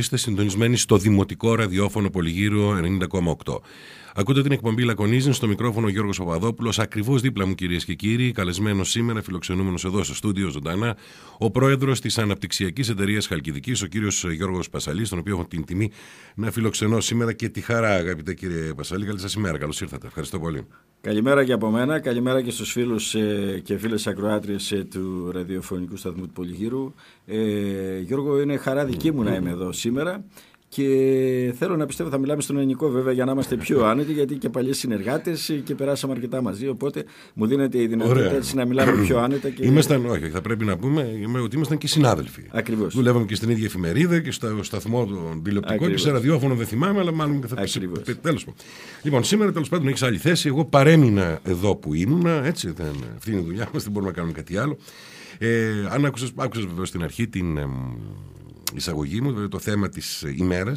Είστε συντονισμένοι στο Δημοτικό Ραδιόφωνο Πολυγύρω 90,8. Ακούτε την εκπομπή Λακωνίζεν στο μικρόφωνο Γιώργος Παπαδόπουλος, ακριβώς δίπλα μου κυρίες και κύριοι, καλεσμένος σήμερα, φιλοξενούμενος εδώ στο στούντιο ζωντανά, ο πρόεδρος της Αναπτυξιακής εταιρείας Χαλκιδικής, ο κύριος Γιώργος Πασαλής, τον οποίο έχω την τιμή να φιλοξενώ σήμερα και τη χαρά αγαπητέ κύριε Πασαλή. Καλή σας ημέρα, καλώς ήρθατε. Ευχαριστώ πολύ. Καλημέρα και από μένα, καλημέρα και στους φίλους ε, και φίλες ακροάτριες ε, του ραδιοφωνικού σταθμού του Πολυγύρου. Ε, Γιώργο, είναι χαρά δική μου να είμαι εδώ σήμερα. Και θέλω να πιστεύω θα μιλάμε στον ελληνικό βέβαια για να είμαστε πιο άνετοι, γιατί και παλιές συνεργάτες και περάσαμε αρκετά μαζί. Οπότε μου δίνεται η δυνατότητα έτσι να μιλάμε πιο άνετα. Και... Ήμασταν, όχι, θα πρέπει να πούμε ότι ήμασταν και συνάδελφοι. Ακριβώς. Δουλεύαμε και στην ίδια εφημερίδα και στο σταθμό των τηλεοπτικών και σε ραδιόφωνο δεν θυμάμαι, αλλά μάλλον θα πει. Τέλο Λοιπόν, σήμερα τέλος πάντων έχεις άλλη θέση. Εγώ παρέμεινα εδώ που ήμουνα, έτσι δεν Αυτή είναι η δουλειά μας, δεν μπορούμε να κάνουμε κάτι άλλο. Ε, αν άκουσες βεβαίως στην αρχή την, εισαγωγή μου, βέβαια δηλαδή το θέμα της ε, ημέρας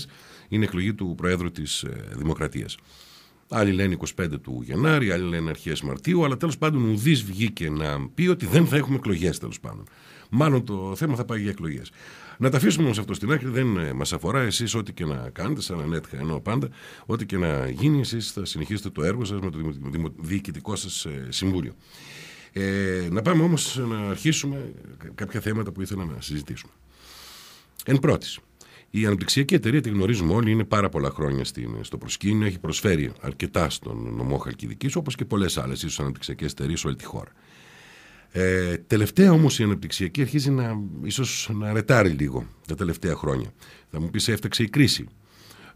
είναι εκλογή του Προέδρου της ε, Δημοκρατίας. Άλλοι λένε 25 του Γενάρη, άλλοι λένε αρχές Μαρτίου, αλλά τέλος πάντων ουδής βγήκε να πει ότι δεν θα έχουμε εκλογές τέλος πάντων. Μάλλον το θέμα θα πάει για εκλογές. Να τα αφήσουμε όμως αυτό στην άκρη, δεν ε, μας αφορά. Εσείς, ό,τι και να κάνετε, σαν ανέτυχα εννοώ πάντα, ό,τι και να γίνει, εσείς θα συνεχίσετε το έργο σας με το διοικητικό σας συμβούλιο. Ε, να πάμε όμως να αρχίσουμε κάποια θέματα που ήθελα να συζητήσουμε. Εν πρώτης, η αναπτυξιακή εταιρεία τη γνωρίζουμε όλοι, είναι πάρα πολλά χρόνια στην, στο προσκήνιο, έχει προσφέρει αρκετά στον νομό Χαλκιδικής, όπως και πολλές άλλες ίσως αναπτυξιακές εταιρείες όλη τη χώρα. Ε, τελευταία όμως η αναπτυξιακή αρχίζει να, ίσως, να ρετάρει λίγο τα τελευταία χρόνια. Θα μου πεις, έφταξε η κρίση.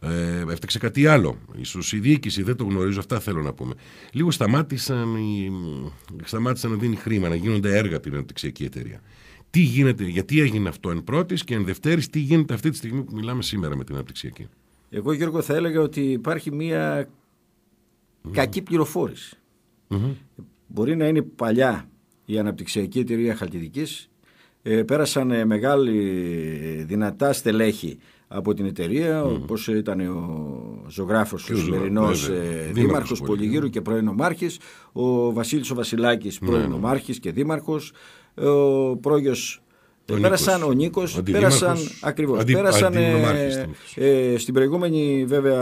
Ε, έφταξε κάτι άλλο. Ίσως η διοίκηση, δεν το γνωρίζω, αυτά θέλω να πούμε. Λίγο σταμάτησαν, σταμάτησαν να δίνει χρήμα, να γίνονται έργα την αναπτυξιακή εταιρεία τι γίνεται, γιατί έγινε αυτό εν πρώτης και εν δευτέρης, τι γίνεται αυτή τη στιγμή που μιλάμε σήμερα με την αναπτυξιακή. Εγώ Γιώργο θα έλεγα ότι υπάρχει μια mm-hmm. κακή πληροφόρηση. Mm-hmm. Μπορεί να είναι παλιά η αναπτυξιακή εταιρεία χαλκιδικής. Ε, πέρασαν ε, μεγάλη δυνατά στελέχη από την εταιρεία, κακη πληροφορηση ο ζωγράφος ο σημερινός ε, δήμαρχος ναι. Πολυγύρου και πρώην ομάρχης, ο ζωγράφο ο σημερινό ναι, ναι. δήμαρχο ομάρχης και πρωην ο βασιλης ο βασιλακης πρωην και δημαρχος ο πρόγειο. πέρασαν ο νίκος, πέρασαν ακριβώς, πέρασαν ε, ε, στην προηγούμενη βέβαια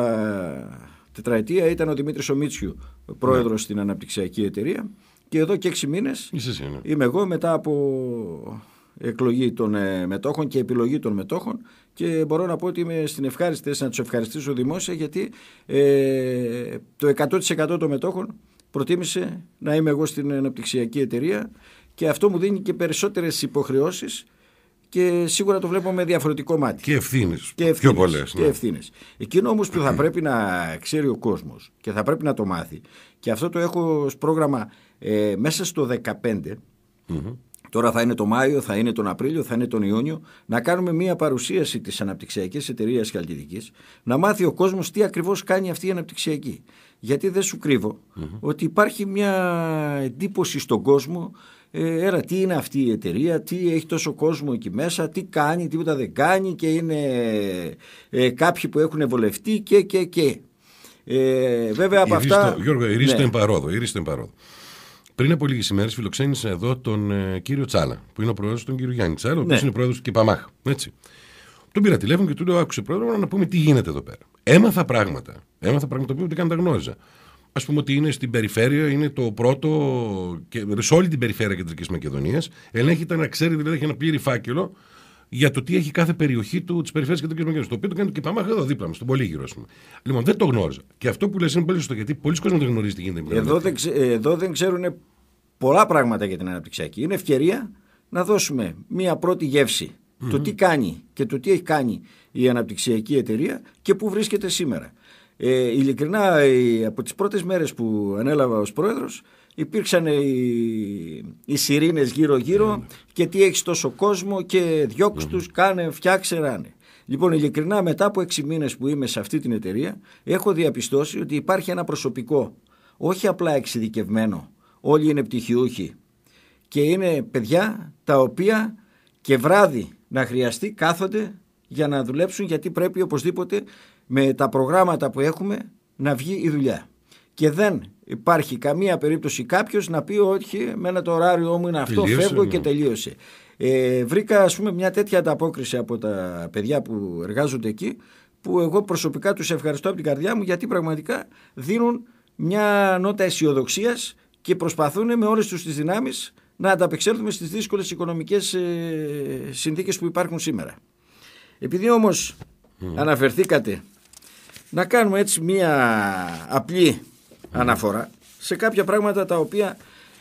τετραετία ήταν ο Δημήτρης Ομίτσιου, πρόεδρος ναι. στην αναπτυξιακή εταιρεία και εδώ και έξι μήνες ναι. είμαι εγώ μετά από εκλογή των ε, μετόχων και επιλογή των μετόχων και μπορώ να πω ότι είμαι στην ευχάριστη θέση να τους ευχαριστήσω δημόσια γιατί ε, το 100% των μετόχων προτίμησε να είμαι εγώ στην αναπτυξιακή εταιρεία και αυτό μου δίνει και περισσότερες υποχρεώσεις και σίγουρα το βλέπω με διαφορετικό μάτι. Και ευθύνες. Και ευθύνες, Πιο πολλές. Και ναι. Εκείνο όμως που θα πρέπει να ξέρει ο κόσμος και θα πρέπει να το μάθει, και αυτό το έχω ως πρόγραμμα ε, μέσα στο 2015. Τώρα θα είναι το Μάιο, θα είναι τον Απρίλιο, θα είναι τον Ιούνιο, να κάνουμε μια παρουσίαση της αναπτυξιακής εταιρείας Χαλκιδικής, να μάθει ο κόσμος τι ακριβώς κάνει αυτή η αναπτυξιακή. Γιατί δεν σου κρυβω ότι υπάρχει μια εντύπωση στον κόσμο ε, έρα, τι είναι αυτή η εταιρεία, τι έχει τόσο κόσμο εκεί μέσα, τι κάνει, τίποτα δεν κάνει και είναι ε, κάποιοι που έχουν βολευτεί και και και. Ε, βέβαια από αυτά... Γιώργο, ρίστο ναι. Εμπαρόδο, ρίστο Εμπαρόδο. Πριν από λίγες ημέρες φιλοξένησα εδώ τον ε, κύριο Τσάλα, που είναι ο πρόεδρος του κύριο Γιάννη Τσάλα, ο οποίος ναι. είναι πρόεδρος του ΚΕΠΑΜΑΧ. Έτσι. Τον πήρα τηλέφωνο και του λέω: Άκουσε πρόεδρο, να πούμε τι γίνεται εδώ πέρα. Έμαθα πράγματα. Έμαθα πράγματα που δεν τα γνώριζα ας πούμε ότι είναι στην περιφέρεια, είναι το πρώτο, και, σε όλη την περιφέρεια Κεντρικής Μακεδονίας, ελέγχεται να ξέρει, δηλαδή έχει ένα πλήρη φάκελο, για το τι έχει κάθε περιοχή του της περιφέρειας Κεντρικής Μακεδονίας. Το οποίο το κάνει και πάμε εδώ δίπλα μας, στον Πολύγυρο. Λοιπόν, δεν το γνώριζα. Και αυτό που λες είναι πολύ σωστό γιατί πολλοί κόσμοι δεν γνωρίζουν τι γίνεται. Εδώ δεν, εδώ δεν ξέρουν πολλά πράγματα για την αναπτυξιακή. Είναι ευκαιρία να δώσουμε μία πρώτη γεύση το τι κάνει και το τι έχει κάνει η αναπτυξιακή εταιρεία και πού βρίσκεται σήμερα. Ε, ειλικρινά, από τις πρώτες μέρες που ανέλαβα ως πρόεδρος, υπήρξαν οι, οι σιρήνες γύρω-γύρω ναι, ναι. και τι έχεις τόσο κόσμο και διώξ' τους, ναι, κάνε, φτιάξε, ράνε. Λοιπόν, ειλικρινά, μετά από έξι μήνες που είμαι σε αυτή την εταιρεία, έχω διαπιστώσει ότι υπάρχει ένα προσωπικό, όχι απλά εξειδικευμένο, όλοι είναι πτυχιούχοι και είναι παιδιά τα οποία και βράδυ να χρειαστεί κάθονται για να δουλέψουν γιατί πρέπει οπωσδήποτε με τα προγράμματα που έχουμε να βγει η δουλειά. Και δεν υπάρχει καμία περίπτωση κάποιος να πει όχι, με ένα το ωράριό μου είναι αυτό, τελείωσε, φεύγω ναι». και τελείωσε. Ε, βρήκα ας πούμε μια τέτοια ανταπόκριση από τα παιδιά που εργάζονται εκεί που εγώ προσωπικά τους ευχαριστώ από την καρδιά μου γιατί πραγματικά δίνουν μια νότα αισιοδοξίας και προσπαθούν με όλες τους τις δυνάμεις να ανταπεξέλθουμε στις δύσκολες οικονομικές ε, συνθήκες που υπάρχουν σήμερα. Επειδή όμως αναφερθήκατε να κάνουμε έτσι μία απλή αναφορά σε κάποια πράγματα τα οποία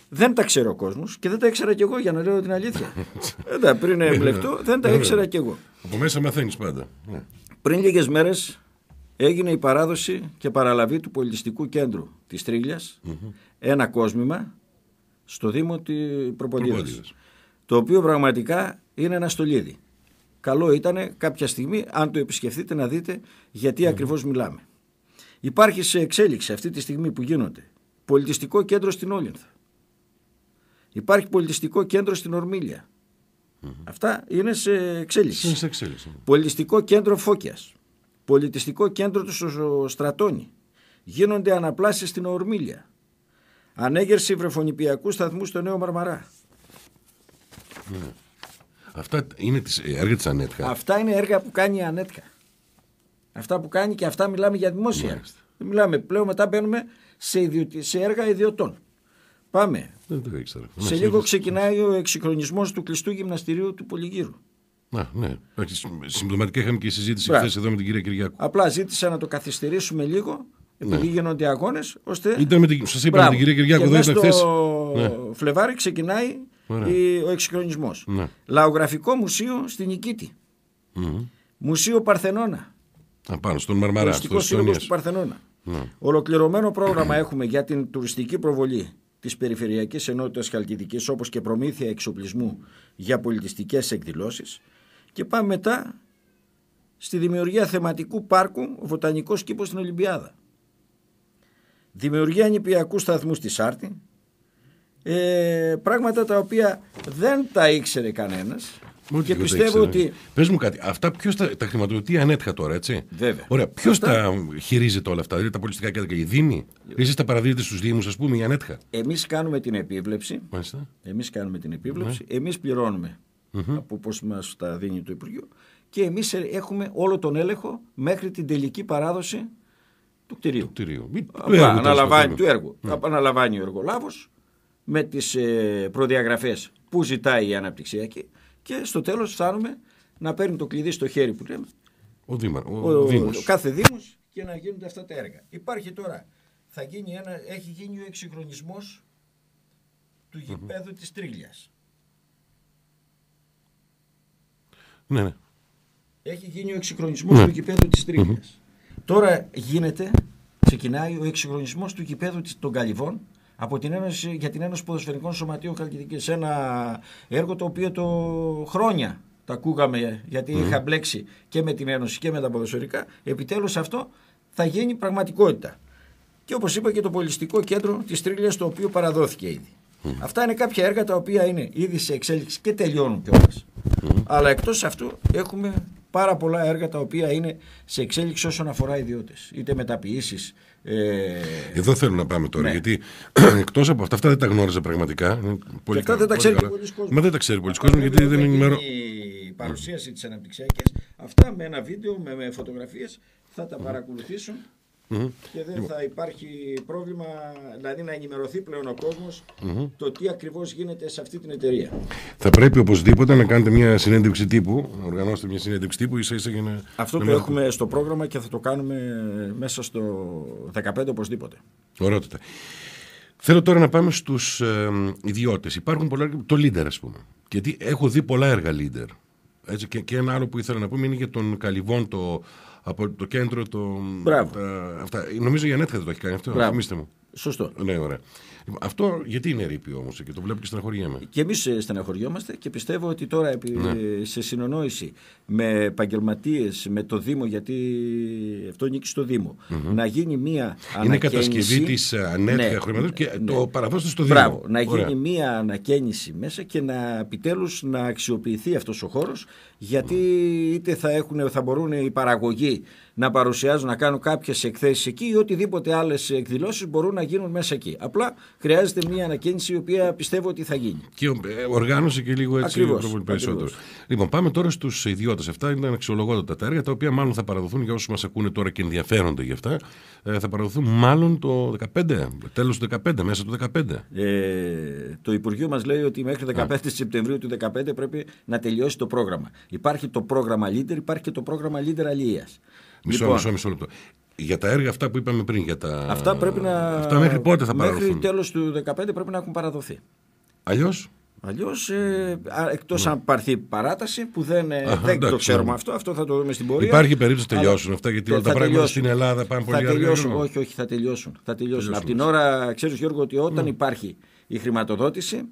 δεν τα ξέρω ο κόσμος και δεν τα ήξερα κι εγώ για να λέω την αλήθεια. δεν τα, πριν εμπλεκτώ, δεν τα ήξερα κι εγώ. Από μέσα μαθαίνεις πάντα. Ναι. Πριν λίγες μέρες έγινε η παράδοση και παραλαβή του πολιτιστικού κέντρου της Τρίγλιας ένα κόσμημα στο Δήμο τη Προποντίδα. Το οποίο πραγματικά είναι ένα στολίδι καλό ήταν κάποια στιγμή, αν το επισκεφτείτε, να δείτε γιατί mm. ακριβώς μιλάμε. Υπάρχει σε εξέλιξη αυτή τη στιγμή που γίνονται πολιτιστικό κέντρο στην Όλυνθα. Υπάρχει πολιτιστικό κέντρο στην Ορμήλια. Mm-hmm. Αυτά είναι σε εξέλιξη. Είναι σε εξέλιξη. Ναι. Πολιτιστικό κέντρο Φώκιας. Πολιτιστικό κέντρο του Στρατώνη. Γίνονται αναπλάσεις στην Ορμήλια. Ανέγερση βρεφονιπιακού σταθμού στο Νέο Μαρμαρά. αυτα ειναι σε εξελιξη πολιτιστικο κεντρο φωκιας πολιτιστικο κεντρο του στρατωνη γινονται αναπλασεις στην ορμηλια ανεγερση βρεφονιπιακου σταθμου στο νεο μαρμαρα Αυτά είναι τις ε, έργα της Ανέτκα. Αυτά είναι έργα που κάνει η Ανέτκα. Αυτά που κάνει και αυτά μιλάμε για δημόσια. Δεν μιλάμε πλέον, μετά μπαίνουμε σε, σε έργα ιδιωτών. Πάμε. Δεν το ήξερα. Σε λίγο ξεκινάει ο εξυγχρονισμός του κλειστού γυμναστηρίου του Πολυγύρου. Να, ναι. Συμπτωματικά είχαμε και συζήτηση χθες εδώ με την κυρία Κυριακού. Απλά ζήτησα να το καθυστερήσουμε λίγο, επειδή ναι. γίνονται αγώνες. Ώστε... Ήταν με την... είπα την κυρία Κυριακού εδώ χθε. Το... Ναι. Φλεβάρι ξεκινάει η, ο εξυγχρονισμός. Ναι. Λαογραφικό μουσείο στην Νικήτη. Mm. Μουσείο Παρθενώνα. Απάνω στον Μαρμαρά, στο σύλλογο του Παρθενώνα. Ναι. Ολοκληρωμένο πρόγραμμα έχουμε για την τουριστική προβολή της Περιφερειακής Ενότητας Χαλκιδικής όπως και προμήθεια εξοπλισμού για πολιτιστικές εκδηλώσεις. Και πάμε μετά στη δημιουργία θεματικού πάρκου Βοτανικός Κήπος στην Ολυμπιάδα. Δημιουργία νηπιακού σταθμού στη Σάρτη, ε, πράγματα τα οποία δεν τα ήξερε κανένας Ούτε και πιστεύω ότι. Πες μου κάτι, αυτά ποιος τα, τα χρηματοδοτεί ανέτυχα τώρα, έτσι. Βέβαια. Ωραία, ποιος αυτά... τα χειρίζεται όλα αυτά, δηλαδή τα πολιτιστικά κέντρα και οι Δήμοι. Ε- Εσείς τα παραδίδετε στους Δήμους, ας πούμε, η ανέτυχα. Εμείς κάνουμε την επίβλεψη. Μάλιστα. Εμείς κάνουμε την επίβλεψη. Ναι. Εμείς πληρώνουμε mm-hmm. από πώς μας τα δίνει το Υπουργείο και εμείς ε, έχουμε όλο τον έλεγχο μέχρι την τελική παράδοση του κτηρίου. Του κτηρίου. του έργου. Του ναι. ο εργολάβος με τις ε, προδιαγραφές που ζητάει η αναπτυξιακή και στο τέλος φτάνουμε να παίρνει το κλειδί στο χέρι που λέμε ο, δήμα, ο, κάθε δήμος και να γίνονται αυτά τα έργα. Υπάρχει τώρα, θα γίνει ένα, έχει γίνει ο εξυγχρονισμός του γηπέδου mm-hmm. της Τρίγλιας Ναι, ναι. Έχει γίνει ο εξυγχρονισμός ναι. του γηπέδου της Τρίγλιας Τώρα γίνεται, ξεκινάει ο εξυγχρονισμός του γηπέδου των Καλυβών από την Ένωση, για την Ένωση Ποδοσφαιρικών Σωματείων σε Ένα έργο το οποίο το χρόνια τα ακούγαμε γιατί είχα μπλέξει και με την Ένωση και με τα ποδοσφαιρικά. Επιτέλους αυτό θα γίνει πραγματικότητα. Και όπως είπα και το πολιστικό κέντρο της Τρίλιας το οποίο παραδόθηκε ήδη. Αυτά είναι κάποια έργα τα οποία είναι ήδη σε εξέλιξη και τελειώνουν κιόλας. Αλλά εκτός αυτού έχουμε πάρα πολλά έργα τα οποία είναι σε εξέλιξη όσον αφορά ιδιώτες. Είτε μεταποιήσεις. Ε... Εδώ θέλω να πάμε τώρα. Ναι. Γιατί εκτός από αυτά, αυτά δεν τα γνώριζα πραγματικά. Και αυτά δεν τα ξέρει πολλοί κόσμος. Μα δεν τα ξέρει πολλοί κόσμο γιατί δεν είναι Η παρουσίαση της αναπτυξιακής, αυτά με ένα βίντεο, με, με φωτογραφίες θα τα παρακολουθήσουν και δεν λοιπόν. θα υπάρχει πρόβλημα, δηλαδή να ενημερωθεί πλέον ο κοσμο το τι ακριβώς γίνεται σε αυτή την εταιρεία. Θα πρέπει οπωσδήποτε να κάνετε μια συνέντευξη τύπου, να οργανώσετε μια συνέντευξη τύπου, ίσα ίσα για να. Αυτό το έχουμε στο πρόγραμμα και θα το κάνουμε μέσα στο 15 οπωσδήποτε. Ωραιότατα. Θέλω τώρα να πάμε στους ε, ιδιώτες. Υπάρχουν πολλά. Το leader, ας πούμε. Γιατί έχω δει πολλά έργα leader. Έτσι, και, και ένα άλλο που ήθελα να πούμε είναι για τον Καλυβόν, το από το κέντρο. Το, Μπράβο. τα, αυτά. Νομίζω η Ανέτχα δεν το έχει κάνει αυτό. Θυμήστε μου. Σωστό. Ναι, ωραία. Λοιπόν, αυτό γιατί είναι ρήπη όμως και το βλέπω και στεναχωριέμαι. Και εμείς ε, στεναχωριόμαστε και πιστεύω ότι τώρα ναι. σε συνεννόηση με επαγγελματίες, με το Δήμο, γιατί αυτό νίκησε στο δημο να γίνει μία ανακαίνιση. Είναι κατασκευή της ε, ανέργεια ναι, και ναι. το παραδόστε στο Δήμο. Μπράβο, να γίνει μία ανακαίνιση μέσα και να επιτέλους να αξιοποιηθεί αυτός ο χώρος γιατί είτε θα, έχουν, θα μπορούν οι παραγωγοί να παρουσιάζουν, να κάνουν κάποιες εκθέσεις εκεί κάποιε εκθέσει εκεί. Απλά χρειάζεται μια ανακαίνιση η οτιδηποτε άλλε εκδηλώσει μπορουν να γινουν πιστεύω ότι θα γίνει. Και ε, οργάνωσε και λίγο έτσι ακριβώς, περισσότερο. Ακριβώς. Λοιπόν, πάμε τώρα στους ιδιώτες. Αυτά είναι αξιολογότατα τα έργα τα οποία μάλλον θα παραδοθούν για όσους μας ακούνε τώρα και ενδιαφέρονται γι' αυτά. Ε, θα παραδοθούν μάλλον το 15, Τέλος του 15, μέσα του 15. Ε, το Υπουργείο μας λέει ότι μέχρι 15 Σεπτεμβρίου του 2015 πρέπει να τελειώσει το πρόγραμμα. Υπάρχει το πρόγραμμα Leader, υπάρχει και το πρόγραμμα Leader Αλία. Μισό, λοιπόν, μισό, μισό λεπτό. Για τα έργα αυτά που είπαμε πριν. Για τα... Αυτά πρέπει να. Αυτά μέχρι πότε θα παραδοθούν. Μέχρι τέλος του 2015 πρέπει να έχουν παραδοθεί. Αλλιώς. Αλλιώς, ε, εκτός αν πάρθει παράταση, που δεν, ε, δεν το ξέρουμε ναι. αυτό, αυτό θα το δούμε στην πορεία. Υπάρχει περίπτωση να τελειώσουν αυτά, γιατί όλα τα πράγματα στην Ελλάδα πάνε πολύ αργά. Θα τελειώσουν, όχι, όχι, θα τελειώσουν. Θα τελειώσουν. Από την ώρα, ξέρεις Γιώργο, ότι όταν υπάρχει η χρηματοδότηση,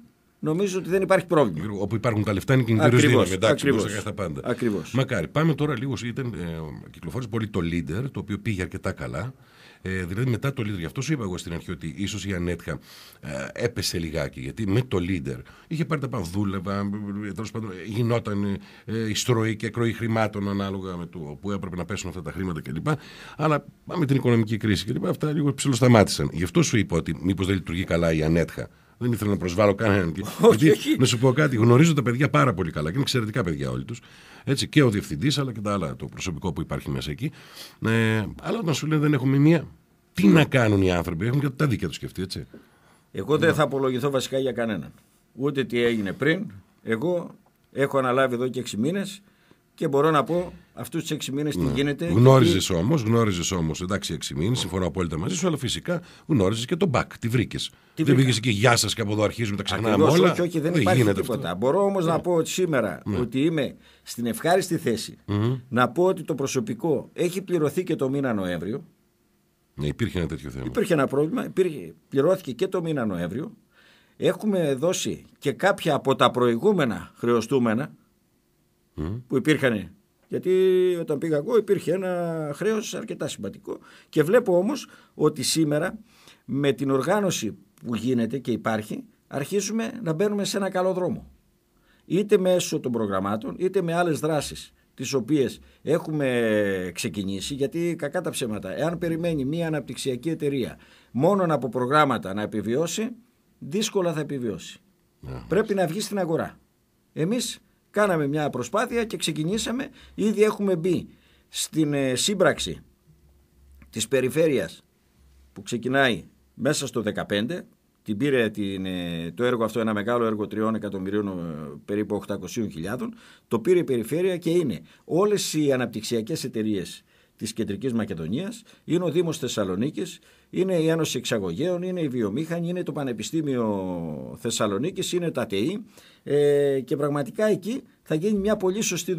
νομίζω ότι δεν υπάρχει πρόβλημα. Όπου υπάρχουν τα λεφτά είναι κινητήριο δύναμη. ακριβώς, πάντα. Ακριβώς. Μακάρι. Πάμε τώρα λίγο. Ήταν, ε, κυκλοφόρησε πολύ το Leader, το οποίο πήγε αρκετά καλά. Ε, δηλαδή μετά το leader, γι' αυτό σου είπα εγώ στην αρχή ότι ίσως η Ανέτχα ε, έπεσε λιγάκι. Γιατί με το leader είχε πάρει τα δούλευα, ε, τέλος πάντων ε, γινόταν ε, ε, η στροή και ακροή χρημάτων ανάλογα με το που έπρεπε να πέσουν αυτά τα χρήματα κλπ. Αλλά με την οικονομική κρίση κλπ. Αυτά λίγο ψηλοσταμάτησαν. Γι' αυτό σου είπα ότι μήπως δεν λειτουργεί καλά η Ανέτχα δεν ήθελα να προσβάλλω κανέναν. Όχι, όχι. Να σου πω κάτι. Γνωρίζω τα παιδιά πάρα πολύ καλά και είναι εξαιρετικά παιδιά όλοι τους. Έτσι και ο διευθυντής, αλλά και τα άλλα, το προσωπικό που υπάρχει μέσα εκεί. Ε, αλλά όταν σου λένε δεν έχουμε μία. Τι να κάνουν οι άνθρωποι, έχουν και τα δίκαια τους σκεφτεί, έτσι. Εγώ δεν θα απολογηθώ βασικά για κανέναν. Ούτε τι έγινε πριν. Εγώ έχω αναλάβει εδώ και 6 μήνες και μπορώ να πω αυτούς τους έξι μήνες ναι. τι γίνεται. Γνώριζες γιατί... όμως, γνώριζες όμως, εντάξει, έξι μήνες, συμφωνώ απόλυτα μαζί σου, αλλά φυσικά γνώριζες και τον μπακ. Τη βρήκες. Δεν πήγε και γεια σας και από εδώ αρχίζουμε τα ξανά όλα. Όχι, όχι, δεν, δεν υπάρχει τίποτα. Αυτό. Μπορώ όμως ναι. να πω ότι σήμερα ναι. ότι είμαι στην ευχάριστη θέση mm-hmm. να πω ότι το προσωπικό έχει πληρωθεί και το μήνα Νοέμβριο. Ναι, υπήρχε ένα τέτοιο θέμα. Υπήρχε ένα πρόβλημα. Υπήρχε, πληρώθηκε και το μήνα Νοέμβριο. Έχουμε δώσει και κάποια από τα προηγούμενα χρεωστούμενα mm. που υπήρχαν. Γιατί όταν πήγα εγώ υπήρχε ένα χρέος αρκετά σημαντικό. Και βλέπω όμως ότι σήμερα με την οργάνωση που γίνεται και υπάρχει, αρχίζουμε να μπαίνουμε σε ένα καλό δρόμο. Είτε μέσω των προγραμμάτων, είτε με άλλες δράσεις τις οποίες έχουμε ξεκινήσει, γιατί κακά τα ψέματα, εάν περιμένει μια αναπτυξιακή εταιρεία μόνο από προγράμματα να επιβιώσει, δύσκολα θα επιβιώσει. Yeah. Ναι, Πρέπει να βγει στην αγορά. Εμείς Κάναμε μια προσπάθεια και ξεκινήσαμε. Ήδη έχουμε μπει στην ε, σύμπραξη της περιφέρειας που ξεκινάει μέσα στο 2015, την πήρε την, ε, το έργο αυτό ένα μεγάλο έργο τριών εκατομμυρίων ε, περίπου 800.000 το πήρε η περιφέρεια και είναι όλες οι αναπτυξιακές εταιρείες της Κεντρικής Μακεδονίας είναι ο Δήμος Θεσσαλονίκης είναι η Ένωση Εξαγωγέων, είναι η Βιομήχανη, είναι το Πανεπιστήμιο Θεσσαλονίκης, είναι τα ΤΕΗ ε, και πραγματικά εκεί θα γίνει μια πολύ σωστή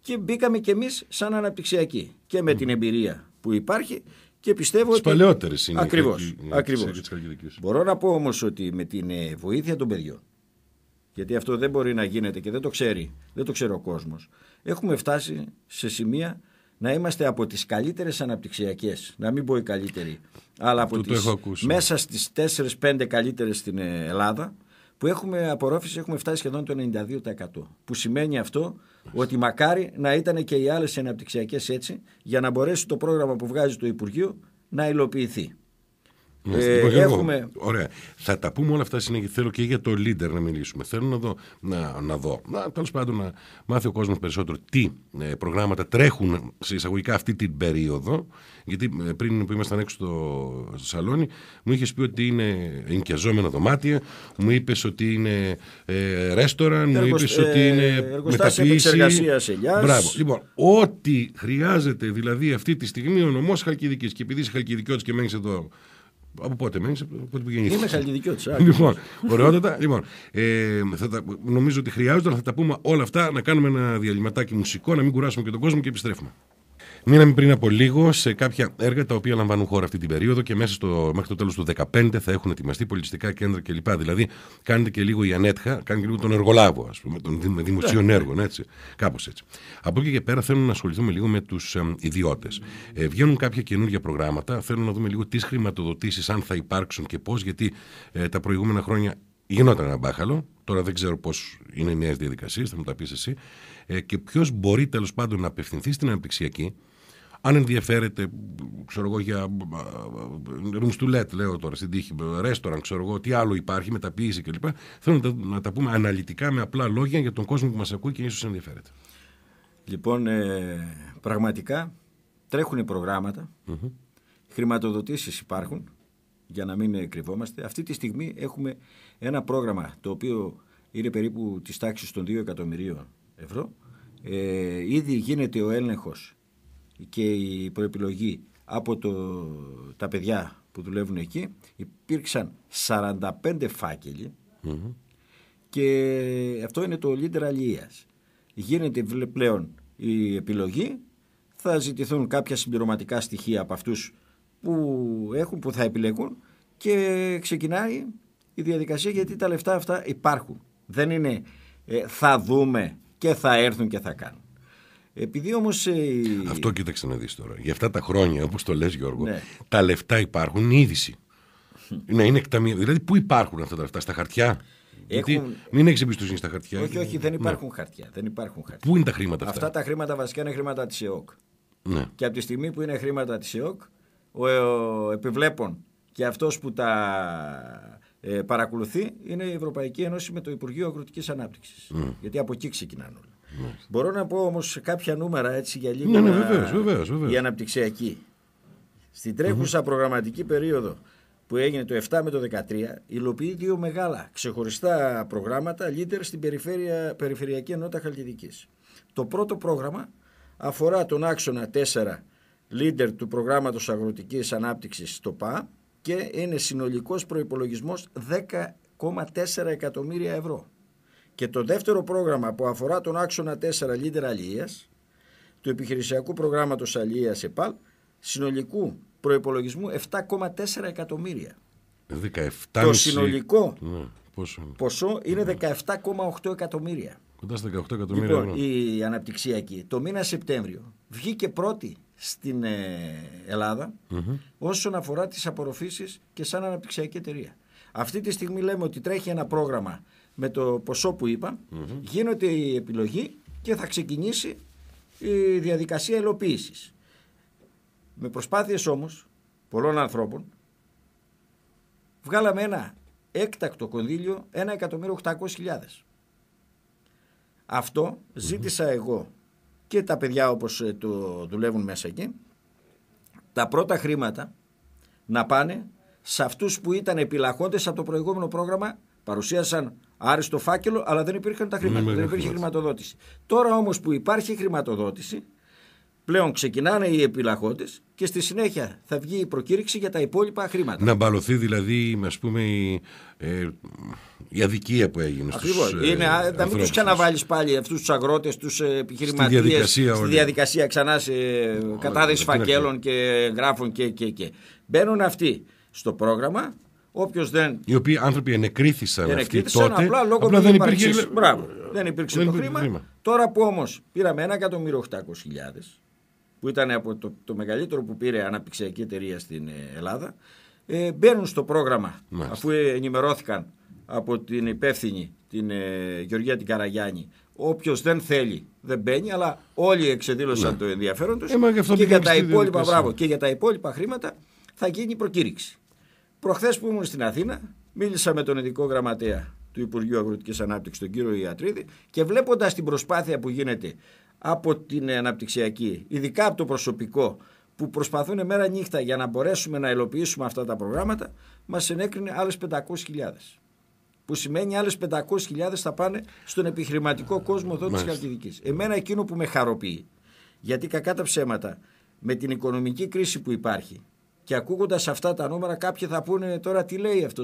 και μπήκαμε κι εμείς σαν αναπτυξιακοί και με την εμπειρία που υπάρχει και πιστεύω Τις ότι... παλαιότερες είναι. Ακριβώς. Ναι, ακριβώς. Μπορώ να πω όμως ότι με την ε, βοήθεια των παιδιών γιατί αυτό δεν μπορεί να γίνεται και δεν το ξέρει, δεν το ξέρει ο κόσμος. Έχουμε φτάσει σε σημεία να είμαστε από τις καλύτερες αναπτυξιακές, να μην πω οι καλύτεροι, αλλά από τις, ναι. μέσα στις 4-5 καλύτερες στην ε, Ελλάδα, που έχουμε απορρόφηση, έχουμε φτάσει σχεδόν το 92%. Που σημαίνει αυτό ότι μακάρι να ήταν και οι άλλες αναπτυξιακές έτσι, για να μπορέσει το πρόγραμμα που βγάζει το Υπουργείο να υλοποιηθεί. Ναι, ε, λοιπόν, έχουμε... Ωραία. Θα τα πούμε όλα αυτά συνέχεια. Θέλω και για το leader να μιλήσουμε. Θέλω να δω, να, να δω. Να, τέλος πάντων να μάθει ο κόσμος περισσότερο τι ε, προγράμματα τρέχουν σε εισαγωγικά αυτή την περίοδο. Γιατί ε, πριν που ήμασταν έξω στο, σαλόνι μου είχες πει ότι είναι ενοικιαζόμενα δωμάτια, μου είπες ότι είναι ε, ρέστοραν, μου είπες ότι είναι μεταποίηση. Μπράβο. Λοιπόν, ό,τι χρειάζεται δηλαδή αυτή τη στιγμή ο νομός Χαλκιδικής και επειδή είσαι Χαλκιδικιώτης και μένεις εδώ από πότε μένεις, από πότε πηγαίνεις. Είμαι σαν τη Λοιπόν, ωραιότατα. λοιπόν, ε, νομίζω ότι χρειάζονται, να θα τα πούμε όλα αυτά. Να κάνουμε ένα διαλυματάκι μουσικό, να μην κουράσουμε και τον κόσμο και επιστρέφουμε. Μείναμε πριν από λίγο σε κάποια έργα τα οποία λαμβάνουν χώρα αυτή την περίοδο και μέσα στο, μέχρι το τέλος του 2015 θα έχουν ετοιμαστεί πολιτιστικά κέντρα κλπ. Δηλαδή, κάνετε και λίγο η Ανέτχα, κάνετε και λίγο τον εργολάβο, ας πούμε, τον, δημοσίων ναι. έργων, ναι, έτσι. Κάπως έτσι. Από εκεί και πέρα θέλουν να ασχοληθούμε λίγο με τους ιδιώτες. Ε, βγαίνουν κάποια καινούργια προγράμματα, θέλω να δούμε λίγο τις χρηματοδοτήσεις, αν θα υπάρξουν και πώς, γιατί ε, τα προηγούμενα χρόνια γινόταν ένα μπάχαλο. Τώρα δεν ξέρω πώς είναι οι νέες διαδικασίες, θα μου τα πεις εσύ. Ε, και ποιος μπορεί τέλος πάντων να απευθυνθεί στην αναπτυξιακή αν ενδιαφέρεται ξέρω εγώ, για ρομστουλέτ, ε, ε, ε, λέω τώρα στην τύχη, ρέστοραν, ξέρω εγώ, τι άλλο υπάρχει, μεταποίηση κλπ. Θέλω να τα, να τα πούμε αναλυτικά με απλά λόγια για τον κόσμο που μας ακούει και ίσως ενδιαφέρεται. Λοιπόν, ε, πραγματικά τρέχουν προγράμματα, χρηματοδοτήσεις υπάρχουν, για να μην κρυβόμαστε. Αυτή τη στιγμή έχουμε ένα πρόγραμμα το οποίο είναι περίπου της τάξης των 2 εκατομμυρίων ευρώ. Ε, ήδη γίνεται ο έλεγχος και η προεπιλογή από το, τα παιδιά που δουλεύουν εκεί υπήρξαν 45 φακελοι και αυτό είναι το leader αλληλείας. Γίνεται πλέον η επιλογή, θα ζητηθούν κάποια συμπληρωματικά στοιχεία από αυτούς που έχουν, που θα επιλεγούν και ξεκινάει η διαδικασία γιατί τα λεφτά αυτά υπάρχουν. Δεν είναι ε, θα δούμε και θα έρθουν και θα κάνουν. Επειδή όμως. Ε, αυτό κοίταξε να δεις τώρα. Για αυτά τα χρόνια, όπως το λες Γιώργο, ναι. τα λεφτά υπάρχουν, ναι, είναι είδηση. να είναι εκταμείο. Δηλαδή, πού υπάρχουν αυτά τα λεφτά, στα χαρτιά. Έχουν... Γιατί μην έχει εμπιστοσύνη στα χαρτιά. Όχι, όχι, δεν ναι. υπάρχουν, χαρτιά, δεν υπάρχουν χαρτιά. Πού είναι τα χρήματα αυτά. Αυτά τα χρήματα βασικά είναι χρήματα της ΕΟΚ. Ναι. Και από τη στιγμή που είναι χρήματα της ΕΟΚ, ε, ο, επιβλέπων και αυτός που τα ε, παρακολουθεί είναι η Ευρωπαϊκή Ένωση με το Υπουργείο Αγροτικής Ανάπτυξης. Γιατί από εκεί ξεκινάνε όλα. Μπορώ να πω όμως κάποια νούμερα έτσι για λίγο. Ναι, ναι, βεβαίως, βεβαίως, βεβαίως. Η αναπτυξιακή. Στην τρεχουσα προγραμματική περίοδο που έγινε το 7 με το 13, υλοποιεί δύο μεγάλα ξεχωριστά προγράμματα leader στην περιφέρεια, περιφερειακή ενότητα Χαλκιδικής. Το πρώτο πρόγραμμα αφορά τον άξονα 4 leader του προγράμματος αγροτικής ανάπτυξης στο ΠΑ και είναι συνολικός προϋπολογισμός 10,4 εκατομμύρια ευρώ και το δεύτερο πρόγραμμα που αφορά τον άξονα 4 λίτερ αλίας του επιχειρησιακού προγράμματος αλίας ΕΠΑΛ συνολικού προϋπολογισμού 7,4 εκατομμύρια. 17... Το συνολικό ναι, πόσο... είναι 17,8 ναι. εκατομμύρια. Κοντά στα 18 εκατομμύρια λοιπόν, Η αναπτυξιακή το μήνα Σεπτέμβριο βγήκε πρώτη στην ε, ελλαδα mm όσον αφορά τις απορροφήσεις και σαν αναπτυξιακή εταιρεία. Αυτή τη στιγμή λέμε ότι τρέχει ένα πρόγραμμα με το ποσό που ειπα γίνεται η επιλογή και θα ξεκινήσει η διαδικασία ελοποίησης. Με προσπάθειες όμως πολλών ανθρώπων βγάλαμε ένα έκτακτο κονδύλιο 1.800.000. Αυτό mm-hmm. ζήτησα εγώ και τα παιδιά όπως ε, το δουλεύουν μέσα εκεί τα πρώτα χρήματα να πάνε σε αυτούς που ήταν επιλαχόντες από το προηγούμενο πρόγραμμα παρουσίασαν Άριστο φάκελο, αλλά δεν υπήρχαν τα χρήματα. Ναι, δεν υπήρχε χρηματοδότηση. Τώρα όμως που υπάρχει χρηματοδότηση, πλέον ξεκινάνε οι επιλαχώτες και στη συνέχεια θα βγει η προκήρυξη για τα υπόλοιπα χρήματα. Να μπαλωθεί δηλαδή, ας πούμε, η, ε, η αδικία που έγινε στους ε, είναι, ε, Να μην τους ξαναβάλεις πάλι αυτούς τους αγρότες, τους ε, επιχειρηματίες, στη διαδικασία, στη διαδικασία ξανά σε κατάδεση φακέλων και γράφων και, και, και. Μπαίνουν αυτοί στο πρόγραμμα Όποιος δεν. Οι οποίοι άνθρωποι ενεκρίθησαν, ενεκρίθησαν τότε. Απλά λόγω απλά δεν υπήρχε. Μπράβο. Δεν υπήρξε το χρήμα. Τώρα που όμως πήραμε 1.800.000 που ήταν από το, το μεγαλύτερο που πήρε αναπτυξιακή εταιρεία στην ε, Ελλάδα, ε, μπαίνουν στο πρόγραμμα αφού ενημερώθηκαν από την υπεύθυνη την ε, Γεωργία την Καραγιάννη Όποιος δεν θέλει δεν μπαίνει, αλλά όλοι εξεδήλωσαν ναι. το ενδιαφέρον τους. Ε, και, και, τα υπόλοιπα, και για τα υπόλοιπα χρήματα θα γίνει προκήρυξη. Προχθές που ήμουν στην Αθήνα, μίλησα με τον ειδικό γραμματέα του Υπουργείου Αγροτικής Ανάπτυξης, τον κύριο Ιατρίδη, και βλέποντας την προσπάθεια που γίνεται από την αναπτυξιακή, ειδικά από το προσωπικό, που προσπαθούν μέρα νύχτα για να μπορέσουμε να υλοποιήσουμε αυτά τα προγράμματα, μας ενέκρινε άλλες 500.000. Που σημαίνει άλλες 500.000 θα πάνε στον επιχειρηματικό κόσμο εδώ της Χαλκιδικής. Εμένα εκείνο που με χαροποιεί, γιατί κακά τα ψέματα, με την οικονομική κρίση που υπάρχει και ακούγοντας αυτά τα νούμερα, κάποιοι θα πούνε τώρα τι λέει αυτός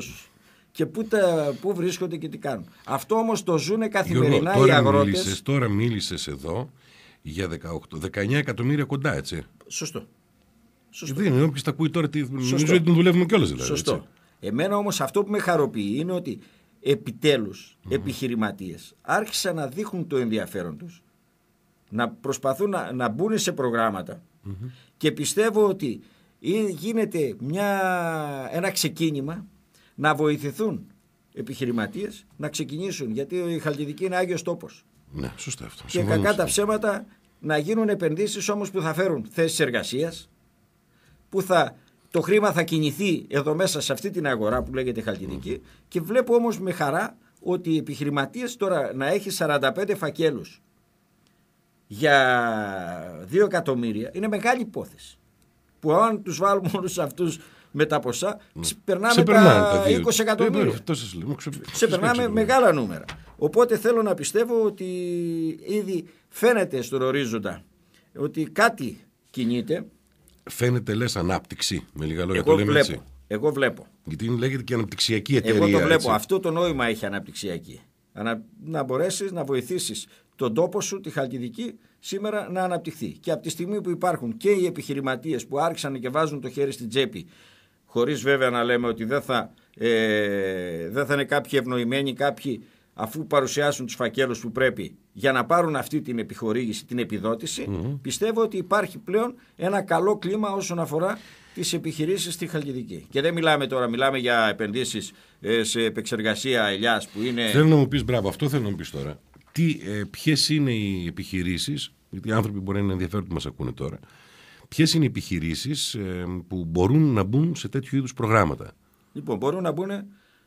και πού, τα, πού βρίσκονται και τι κάνουν. Αυτό όμως το ζουν καθημερινά Γιώργο, οι αγρότες. Μίλησες, τώρα μίλησες εδώ για 18, 19 εκατομμύρια κοντά, έτσι. Σωστό. Σωστό. Δεν είναι, όποιος τα ακούει τώρα, νομίζω ότι τον δουλεύουμε κιόλας δηλαδή. Σωστό. Εμένα όμως αυτό που με χαροποιεί είναι ότι επιτέλους επιχειρηματίες άρχισαν να δείχνουν το ενδιαφέρον τους, να προσπαθούν να, να μπουν σε προγραμματα mm και πιστεύω ότι ή γίνεται μια, ένα ξεκίνημα να βοηθηθούν επιχειρηματίες να ξεκινήσουν. Γιατί η Χαλκιδική είναι άγιος τόπος. Ναι, σωστά αυτό. Και Συμφωνώ κακά σωστά. τα ψέματα να γίνουν αγιο τοπο ναι σωστα αυτο και κακα τα ψεματα να γινουν επενδυσει ομω που θα φέρουν θέσεις εργασίας, που θα το χρήμα θα κινηθεί εδώ μέσα σε αυτή την αγορά που λέγεται Χαλκιδική. Και βλέπω όμως με χαρά ότι οι επιχειρηματίες τώρα να έχει 45 φακέλους για 2 εκατομμύρια είναι μεγάλη υπόθεση που αν τους βάλουμε όλους αυτούς με τα ποσά, ναι. ξεπερνάμε τα 20 εκατομμύρια. Ε, ξεπερνάμε μεγάλα νούμερα. Οπότε θέλω να πιστεύω ότι ήδη φαίνεται στον ορίζοντα ότι κάτι κινείται. Φαίνεται λες ανάπτυξη, με λίγα λόγια. Εγώ το λέμε βλέπω. Εγώ βλέπω. Γιατί λέγεται και αναπτυξιακή εταιρεία. Εγώ το βλέπω. Αυτό το νόημα έχει αναπτυξιακή. Να μπορέσεις να βοηθήσεις τον τόπο σου, τη Χαλκιδική, σήμερα να αναπτυχθεί. Και από τη στιγμή που υπάρχουν και οι επιχειρηματίες που άρχισαν και βάζουν το χέρι στην τσέπη, χωρίς βέβαια να λέμε ότι δεν θα, ε, δεν θα είναι κάποιοι ευνοημένοι, κάποιοι αφού παρουσιάσουν τους φακέλους που πρέπει για να πάρουν αυτή την επιχορήγηση, την επιδοτηση πιστεύω ότι υπάρχει πλέον ένα καλό κλίμα όσον αφορά τις επιχειρήσεις στη Χαλκιδική. Και δεν μιλάμε τώρα, μιλάμε για επενδύσεις ε, σε επεξεργασία ελιάς. που είναι... Θέλω να μου πεις μπράβο, αυτό θέλω να μου πεις τώρα τι, ε, ποιες είναι οι επιχειρήσεις, γιατί οι άνθρωποι μπορεί να είναι ενδιαφέρον που μας ακούνε τώρα, ποιες είναι οι επιχειρήσεις ε, που μπορούν να μπουν σε τέτοιου είδους προγράμματα. Λοιπόν, μπορούν να μπουν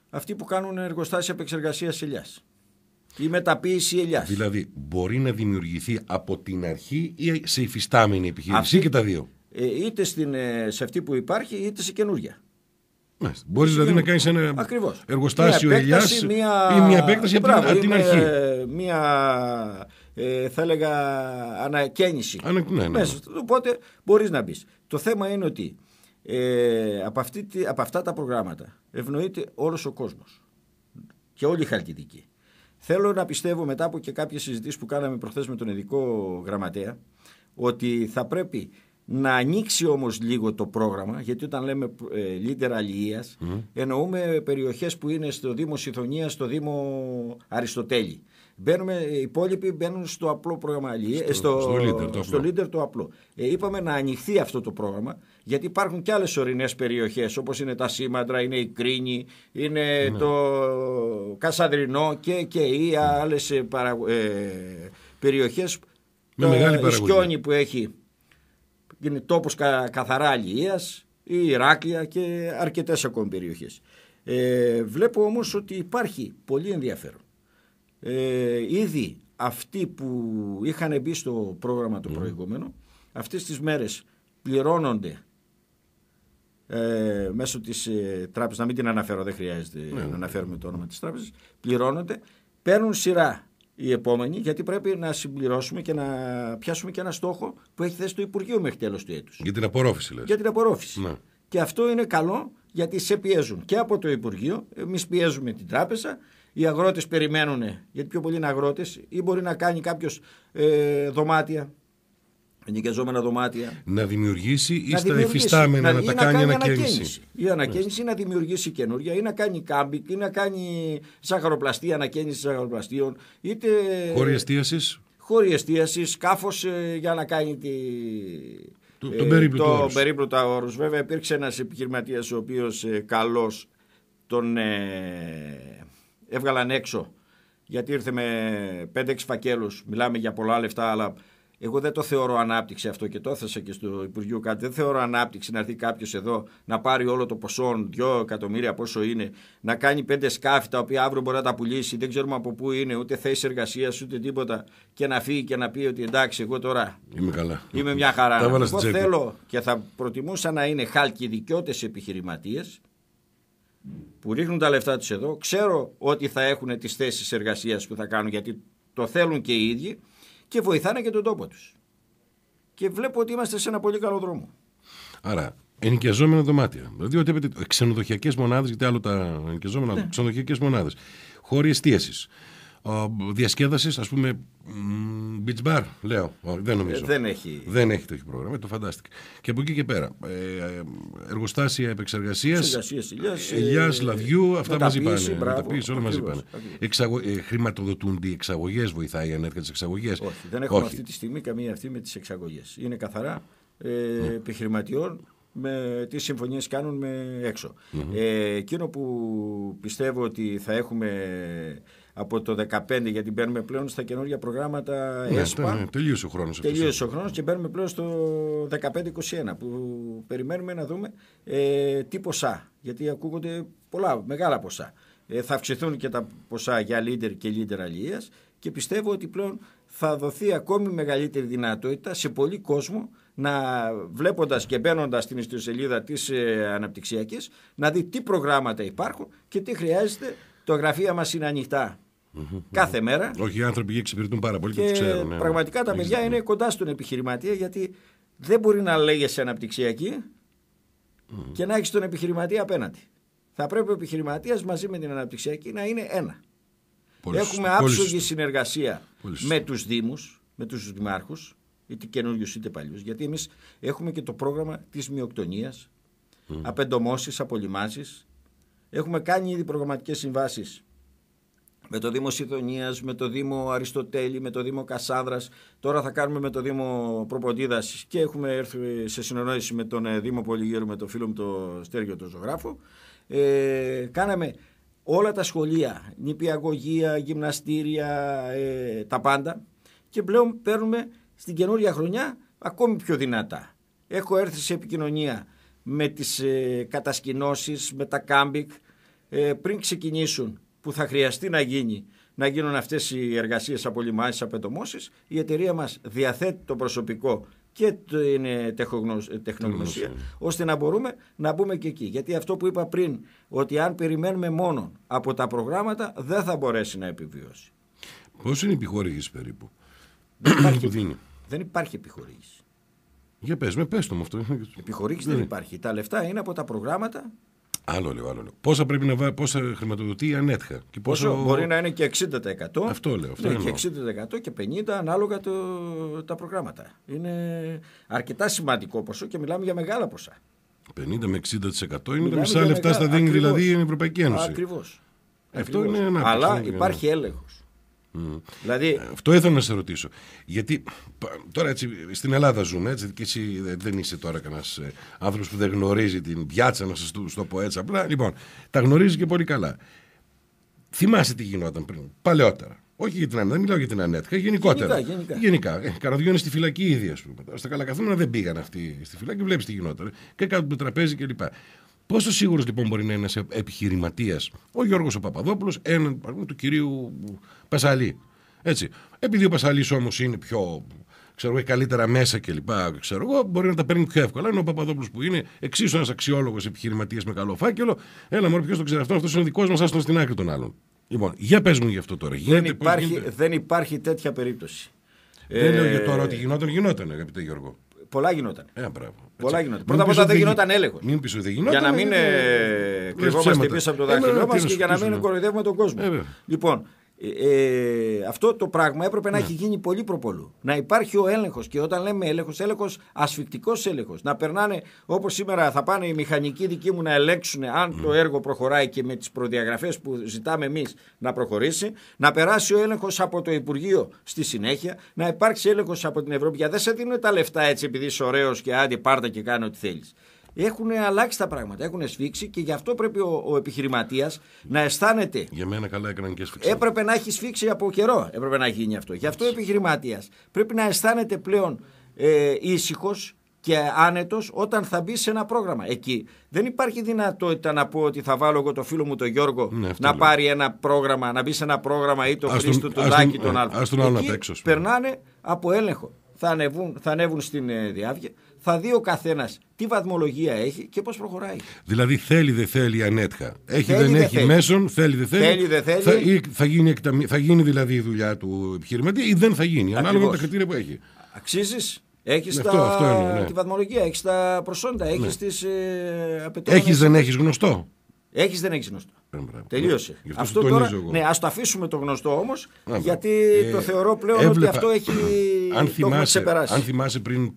αυτοί που κάνουν εργοστάσια επεξεργασίας ελιάς. Ή μεταποίηση ελιάς. Δηλαδή, μπορεί να δημιουργηθεί από την αρχή ή σε υφιστάμενη επιχείρηση αυτή, και τα δύο. Ε, είτε στην, σε αυτή που υπάρχει, είτε σε καινούργια. Μπορείς δηλαδή ναι. να κάνεις ένα Ακριβώς. εργοστάσιο ελιά μια... ή μια επέκταση από την, αρχή. Μια ε, θα έλεγα ανακαίνιση. Ανα... Ναι, ναι. Οπότε μπορείς να μπεις. Το θέμα είναι ότι ε, από, αυτή, από αυτά τα προγράμματα ευνοείται όλος ο κόσμος και όλοι η χαλκιδικοί. Θέλω να πιστεύω μετά από και κάποιες συζητήσεις που κάναμε προχθές με τον ειδικό γραμματέα ότι θα πρέπει να ανοίξει όμως λίγο το πρόγραμμα γιατί όταν λέμε ε, leader αλληλείας mm. εννοούμε περιοχές που είναι στο Δήμο Συθονία, στο Δήμο Αριστοτέλη. Μπαίνουμε, οι υπόλοιποι μπαίνουν στο απλό πρόγραμμα αλληλείας, στο, στο, leader, το leader το απλό. Ε, είπαμε να ανοιχθεί αυτό το πρόγραμμα γιατί υπάρχουν και άλλες ορεινές περιοχές όπως είναι τα Σίμαντρα, είναι η Κρίνη, είναι ναι. το Κασαδρινό και, και οι άλλες ε, παρα, ε, περιοχές. Με το μεγάλη παραγωγή. που έχει είναι τόπος καθαρά αλληλείας, η Ηράκλεια και αρκετές ακόμη περιοχές. Ε, βλέπω όμως ότι υπάρχει πολύ ενδιαφέρον. Ε, ήδη αυτοί που είχαν μπει στο πρόγραμμα το ναι. προηγούμενο, αυτές τις μέρες πληρώνονται ε, μέσω της ε, τράπεζας, να μην την αναφέρω, δεν χρειάζεται ναι, ναι. να αναφέρουμε το όνομα της τράπεζας, πληρώνονται, παίρνουν σειρά η επόμενη, γιατί πρέπει να συμπληρώσουμε και να πιάσουμε και ένα στόχο που έχει θέσει το Υπουργείο μέχρι τέλος του έτους. Για την απορρόφηση, λες. Για την απορρόφηση. Ναι. Και αυτό είναι καλό γιατί σε πιέζουν και από το Υπουργείο. Εμείς πιέζουμε την τράπεζα. Οι αγρότες περιμένουν, γιατί πιο πολλοί είναι αγρότες, ή μπορεί να κάνει κάποιος ε, δωμάτια νοικιαζόμενα δωμάτια. Να δημιουργήσει ή στα εφιστάμενα να, τα κάνει, κάνει ανακαίνιση. ανακαίνιση. Η ανακαίνιση να δημιουργήσει καινουργια ή να κάνει κάμπικ ή να κάνει σαχαροπλαστή, ανακαίνιση σαχαροπλαστείων. Είτε... Χώροι εστίαση. Χώροι εστίασης, σκάφος ε, για να κάνει τη. Το, ε, τον περίπλουτο το Βέβαια υπήρξε ένας επιχειρηματίας ο οποίος ε, καλός τον ε, έβγαλαν έξω γιατί ήρθε με 5-6 φακέλους. Μιλάμε για πολλά λεφτά αλλά εγώ δεν το θεωρώ ανάπτυξη αυτό και το έθεσα και στο Υπουργείο κάτι. Δεν θεωρώ ανάπτυξη να έρθει κάποιος εδώ να πάρει όλο το ποσό, 2 εκατομμύρια πόσο είναι, να κάνει πέντε σκάφη τα οποία αύριο μπορεί να τα πουλήσει, δεν ξέρουμε από πού είναι, ούτε θέση εργασίας ούτε τίποτα και να φύγει και να πει ότι εντάξει, εγώ τώρα είμαι, καλά. είμαι μια χαρά. Τα εγώ θέλω και θα προτιμούσα να είναι χαλκιδικιώτε επιχειρηματίες που ρίχνουν τα λεφτά τους εδώ. Ξέρω ότι θα έχουν τις θέσεις εργασίας που θα κάνουν γιατί το θέλουν και οι ίδιοι και βοηθάνε και τον τόπο τους. Και βλέπω ότι είμαστε σε ένα πολύ καλό δρόμο. Άρα, ενοικιαζόμενα δωμάτια. Δηλαδή, ότι ξενοδοχειακές μονάδες, γιατί άλλο τα ενοικιαζόμενα, ναι. ξενοδοχειακές μονάδες. Χώροι εστίασης. Ε, διασκέδασης, ας πούμε, beach bar, λέω. Ε, δεν νομίζω. Ε, δεν έχει. Δεν έχει πρόγραμμα, το φαντάστηκε Και από εκεί και πέρα. εργοστάσια επεξεργασίας. Ελιά, ε, λαδιού, αυτά μαζί πάνε. τα όλα μαζί πάνε. χρηματοδοτούνται οι εξαγωγές, βοηθάει η ανέργεια τη εξαγωγέ. Όχι, δεν έχουμε αυτή τη στιγμή καμία αυτή με τις εξαγωγές. Είναι καθαρά ε, ναι. επιχειρηματιών με τις συμφωνίες κάνουν με εξω mm ε, εκείνο που πιστεύω ότι θα έχουμε από το 2015, γιατί μπαίνουμε πλέον στα καινούργια προγράμματα ναι, ΕΣΠΑ. Ναι, ναι, τελείωσε ο χρόνος. Τελείωσε ο χρόνος και μπαίνουμε πλέον στο 2015 21 που περιμένουμε να δούμε ε, τι ποσά. Γιατί ακούγονται πολλά, μεγάλα ποσά. Ε, θα αυξηθούν και τα ποσά για leader και leader αλληλείας και πιστεύω ότι πλέον θα δοθεί ακόμη μεγαλύτερη δυνατότητα σε πολύ κόσμο να βλέποντας και μπαίνοντας στην ιστοσελίδα της ε, αναπτυξιακής να δει τι προγράμματα υπάρχουν και τι χρειάζεται. Το γραφείο μας είναι ανοιχτά Κάθε μέρα. Όχι, οι άνθρωποι εξυπηρετούν πάρα πολύ και, και τους ξέρουν. Ναι. Πραγματικά τα παιδιά είναι κοντά στον επιχειρηματία γιατί δεν μπορεί να λέγεσαι και να έχεις τον επιχειρηματία απέναντι. Θα πρέπει ο επιχειρηματίας μαζί με την αναπτυξιακή να είναι ένα. Έχουμε άψογη συνεργασία με τους Δήμους, με τους Δημάρχους, είτε καινούριους είτε παλιούς. Γιατί εμείς έχουμε και το πρόγραμμα της μειοκτονίας, mm. απεντομώσεις, απολυμάσεις. Έχουμε κάνει ήδη προγραμματικές συμβάσεις με το Δήμο Σιδονίας, με το Δήμο Αριστοτέλη, με το Δήμο Κασάνδρας. Τώρα θα κάνουμε με το Δήμο Προποντίδα και έχουμε έρθει σε συνεννόηση με τον ε, Δήμο Πολυγύρου, με το φίλο μου το Στέργιο, τον ζωγράφο. Ε, κάναμε όλα τα σχολεία, νηπιαγωγεία, γυμναστήρια, ε, τα πάντα. Και πλέον παίρνουμε στην καινούργια χρονιά ακόμη πιο δυνατά. Έχω έρθει σε επικοινωνία με τις ε, κατασκηνώσεις, με τα κάμπικ. Ε, πριν ξεκινήσουν που θα χρειαστεί να να γίνουν αυτές οι εργασίες απολυμάνσεις, απετομώσεις, η εταιρεία μας διαθέτει το προσωπικό και την ε, ε, τεχνογνωσία, ώστε να μπορούμε να μπούμε και εκεί. Γιατί αυτό που είπα πριν, ότι αν περιμένουμε μόνο από τα προγράμματα, δεν θα μπορέσει να επιβιώσει. Πώς είναι η επιχορήγηση περίπου δεν υπάρχει, που Δεν υπάρχει επιχορήγηση. Για πες με, πες το μου αυτό. Επιχορήγηση δεν ναι. υπάρχει. Τα λεφτά είναι από τα προγράμματα Άλλο λέω, άλλο λέω. Πόσα πρέπει να βάλει, πόσα χρηματοδοτεί η ανέτχα. Και πόσο... μπορεί να είναι και 60%. Αυτό λέω. Αυτό ναι, και 60% και 50% ανάλογα το... τα προγράμματα. Είναι αρκετά σημαντικό ποσό και μιλάμε για μεγάλα ποσά. 50 με 60% είναι μιλάμε τα μισά λεφτά στα δίνει δηλαδή η Ευρωπαϊκή Ένωση. Ακριβώς. Αυτό είναι ένα Αλλά υπάρχει έλεγχο. Mm. Δηλαδή... Ε, αυτό ήθελα να σε ρωτήσω. Γιατί τώρα έτσι, στην Ελλάδα ζούμε, έτσι, και εσύ ε, δεν είσαι τώρα κανένας ε, άνθρωπος που δεν γνωρίζει την πιάτσα, να σας το, πω έτσι απλά. Λοιπόν, τα γνωρίζει και πολύ καλά. Θυμάσαι τι γινόταν πριν, παλαιότερα. Όχι για την Ανέτ, δεν μιλάω για την Ανέτκα, γενικότερα. Γενικά. γενικά. γενικά. στη φυλακή ήδη, ας πούμε. Στα καλακαθούμενα δεν πήγαν αυτοί στη φυλακή, βλέπεις τι γινόταν. Και κάτω το τραπέζι κλπ. Πόσο σίγουρος λοιπόν μπορεί να είναι ένας επιχειρηματίας ο Γιώργος ο Παπαδόπουλος έναν του κυρίου Πασαλή. Έτσι. Επειδή ο Πασαλής όμως είναι πιο. Ξέρω, έχει καλύτερα μέσα κλπ. Ξέρω εγώ, μπορεί να τα παίρνει πιο εύκολα. Ενώ ο Παπαδόπουλος που είναι εξίσου ένας αξιόλογος επιχειρηματίας με καλό φάκελο, έλα μόνο ποιος τον ξέρει αυτό, αυτός είναι δικός μας, άστον στην άκρη των άλλων. Λοιπόν, για πες μου γι' αυτό τώρα. Γίνεται, δεν, υπάρχει, δεν υπάρχει τέτοια περίπτωση. Δεν ε... λέω για ε, τώρα ότι γινόταν, γινόταν, αγαπητέ Γιώργο. Πολλά γινόταν. Ε, Πολλά γινόταν. Πρώτα απ' όλα δεν γινόταν έλεγχος. Μην Για να μην ε, ε, ε, κρυβόμαστε πίσω από το δάχτυλό μα και για να μην ναι. κοροϊδεύουμε τον κόσμο. Λοιπόν, ε, ε, αυτό το πράγμα έπρεπε να ναι. έχει γίνει πολύ προπολού. Να υπάρχει ο έλεγχος. Και όταν λέμε έλεγχος, έλεγχος ασφυκτικό έλεγχος. Να περνάνε όπως σήμερα θα πάνε οι μηχανικοί δικοί μου να ελέγξουν αν το έργο προχωράει και με τις προδιαγραφές που ζητάμε εμείς να προχωρήσει. Να περάσει ο έλεγχος από το Υπουργείο στη συνέχεια. Να υπάρξει έλεγχος από την Ευρώπη. Για δεν σε δίνουν τα λεφτά έτσι επειδή είσαι ωραίος και άντε πάρτα και κάνει ό,τι θέλεις έχουν αλλάξεις τα πράγματα, έχουν σφίξει και γι' αυτό πρέπει ο, ο επιχειρηματίας να αισθάνεται. Για μένα καλά έκαναν και σφίξει. Έπρεπε να έχει σφίξει από καιρό, έπρεπε να γίνει αυτό. Γι' αυτό ο επιχειρηματίας πρέπει να αισθάνεται πλέον ε, ήσυχος και άνετος όταν θα μπει σε ένα πρόγραμμα. Εκεί δεν υπάρχει δυνατότητα να πω ότι θα βάλω εγώ το φίλο μου τον Γιώργο ναι, να πάρει ένα πρόγραμμα, να μπει σε ένα πρόγραμμα ή το Χρήστο, τον Τάκη, τον Άλφα. Ε, περνάνε από έλεγχο θα ανέβουν, στην ε, διάβγεια, θα δει ο καθένας τι βαθμολογία έχει και πώς προχωράει. Δηλαδή θέλει δεν θέλει η Ανέτχα. Έχει θέλει, δεν έχει μέσον, θέλει δεν θέλει. θέλει, δε θέλει. Θα, ή, θα, γίνει, θα γίνει δηλαδή η δουλειά του επιχειρηματή ή δεν θα γίνει, ανάλογα με τα κριτήρια που έχει. Αξίζεις. Έχεις ναι, τα... Ναι. τη βαθμολογία, έχεις τα προσόντα, έχεις ναι. Ε, έχεις δεν έχεις γνωστό. Έχεις δεν έχεις γνωστό. Ναι, Τελείωσε. Αυτό, τώρα. Ναι, ας το αφήσουμε το γνωστό όμως, γιατί το ε, θεωρώ πλέον ότι αυτό έχει αν θυμάσαι, αν θυμάσαι πριν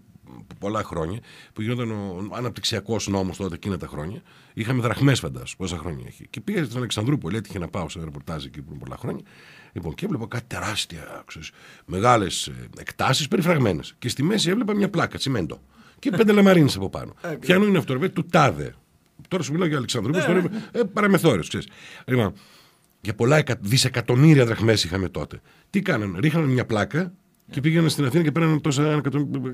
πολλά χρόνια που γινόταν ο αναπτυξιακός νόμος τότε εκείνα τα χρόνια. Είχαμε δραχμές, φαντάζομαι, πόσα χρόνια έχει. Και πήγα στην Αλεξανδρούπολη, έτυχε να πάω σε ρεπορτάζ εκεί πριν πολλά χρόνια. Λοιπόν, και έβλεπα κάτι τεράστια, μεγάλε εκτάσεις περιφραγμένες. Και στη μέση έβλεπα μια πλάκα, τσιμέντο. Και πέντε λαμαρίνες από πάνω. Πιανού ε, είναι αυτό, ρε, του τάδε. Τώρα σου μιλάω για Αλεξανδρούπολη, ναι, τώρα ναι. ε, παραμεθόριος, ξέρεις. Λοιπόν, για πολλά δισεκατομμύρια δραχμές είχαμε τότε. Τι κάνανε, ρίχνανε μια πλάκα και πήγαιναν στην Αθήνα και πέραναν τόσα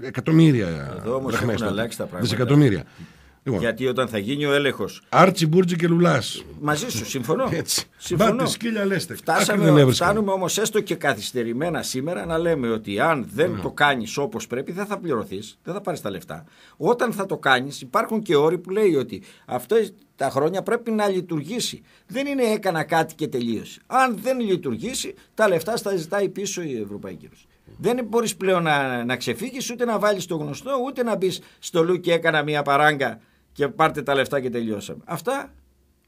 εκατομμύρια. Εδώ όμως έχουν τότε. αλλάξει τα πράγματα. Δισεκατομμύρια. Λοιπόν. Γιατί όταν θα γίνει ο έλεγχος. Άρτσι, Μπούρτζι και Λουλάς. Μαζί σου, συμφωνώ. Έτσι. Συμφωνώ. Μπάτε, σκύλια, λέστε. Φτάσαμε, φτάνουμε όμως έστω και καθυστερημένα σήμερα να λέμε ότι αν δεν ναι. το κάνεις όπως πρέπει, δεν θα πληρωθείς, δεν θα πάρεις τα λεφτά. Όταν θα το κάνεις, υπάρχουν και όροι που λέει ότι αυτό τα χρόνια πρέπει να λειτουργήσει. Δεν είναι έκανα κάτι και τελείωσε. Αν δεν λειτουργήσει, τα λεφτά στα ζητάει πίσω η Ευρωπαϊκή Ένωση. Δεν μπορείς πλέον να, να ξεφύγεις, ούτε να βάλεις το γνωστό, ούτε να μπεις στο λου και έκανα μια παράγκα και πάρτε τα λεφτά και τελειώσαμε. Αυτά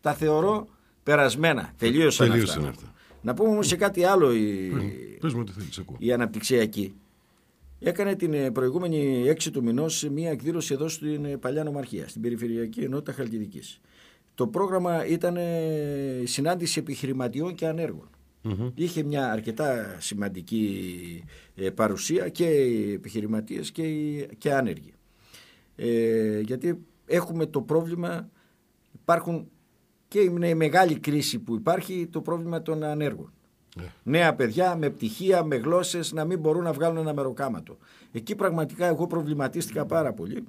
τα θεωρώ περασμένα. Τελείωσαν, Τελείωσαν αυτά. αυτά. Να πούμε όμως σε κάτι άλλο η, Πες μου, θέλεις, ακούω. η αναπτυξιακή. Έκανε την προηγούμενη 6 του μηνός μια εκδήλωση εδώ στην Παλιά Νομαρχία, στην Περιφερειακή Ενότητα Χαλκιδικής. Το πρόγραμμα ήταν ε, συνάντηση επιχειρηματιών και ανέργων. Mm-hmm. Είχε μια αρκετά σημαντική ε, παρουσία και οι επιχειρηματίες και οι και άνεργοι. Ε, γιατί έχουμε το πρόβλημα, υπάρχουν και είναι η μεγάλη κρίση που υπάρχει το πρόβλημα των ανέργων. Yeah. Ναι. Νέα παιδιά με πτυχία, με γλώσσες να μην μπορούν να βγάλουν ένα μεροκάματο. Εκεί πραγματικά εγώ προβληματίστηκα πάρα πολύ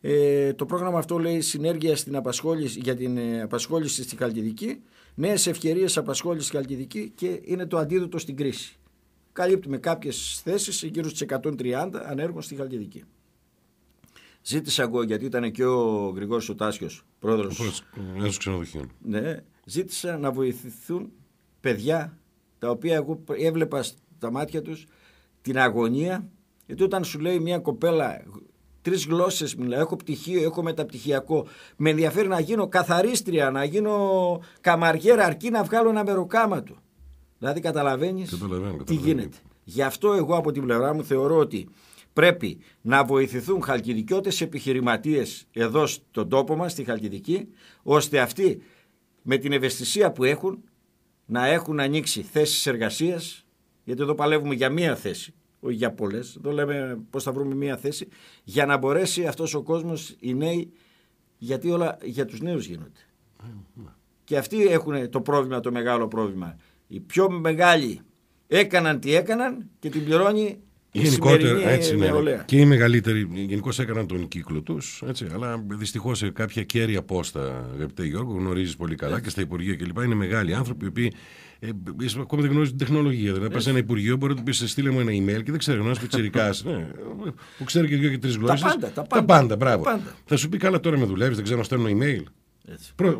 ε, το πρόγραμμα αυτό λέει συνέργεια στην απασχόληση, για την ε, απασχόληση στη Χαλκιδική, νέες ευκαιρίες απασχόλησης στη Χαλκιδική και είναι το αντίδοτο στην κρίση. Καλύπτουμε κάποιες θέσεις γύρω στις 130 ανέργων στη Χαλκιδική. Ζήτησα εγώ, γιατί ήταν και ο Γρηγόρης ο Τάσιος, πρόεδρος του ξενοδοχείου. Ναι, ζήτησα να βοηθηθούν παιδιά τα οποία εγώ έβλεπα στα μάτια τους την αγωνία. Γιατί όταν σου λέει μια κοπέλα τρεις γλώσσες μιλάω. Έχω πτυχίο, έχω μεταπτυχιακό. Με ενδιαφέρει να γίνω καθαρίστρια, να γίνω καμαριέρα, αρκεί να βγάλω ένα μεροκάμα του. Δηλαδή, καταλαβαίνεις τι γίνεται. Γι' αυτό εγώ από την πλευρά μου θεωρώ ότι πρέπει να βοηθηθούν χαλκιδικιώτες επιχειρηματίες εδώ στον τόπο μας, στη Χαλκιδική, ώστε αυτοί με την ευαισθησία που έχουν να έχουν ανοίξει θέσεις εργασίας, γιατί εδώ παλεύουμε για μία θέση όχι για πολλές. Εδώ λέμε πώς θα βρούμε μία θέση για να μπορέσει αυτός ο κόσμος, οι νέοι, γιατί όλα για τους νέους γίνονται. Και αυτοί έχουν το πρόβλημα, το μεγάλο πρόβλημα. Οι πιο μεγάλοι έκαναν τι έκαναν και την πληρώνει η Γενικότερα, έτσι, ναι. Και οι μεγαλύτεροι γενικώς έκαναν τον κύκλο τους. Αλλά δυστυχώς σε κάποια κέρια πόστα, αγαπητέ Γιώργο, γνωρίζεις πολύ καλά έτσι. και στα υπουργεία κλπ. Είναι μεγάλοι άνθρωποι οι οποίοι ε, ακόμα δεν γνωρίζουν την τεχνολογία. Δηλαδή, πας σε ένα υπουργείο, μπορεί να του πεις: Στείλε μου ένα email και δεν ξέρω, που πιτσυρικά. ναι, που ξέρει και δύο και τρεις γλώσσε. Τα πάντα, τα πάντα. Θα σου πει: Καλά, τώρα με δουλεύεις, δεν ξέρω να στέλνω email.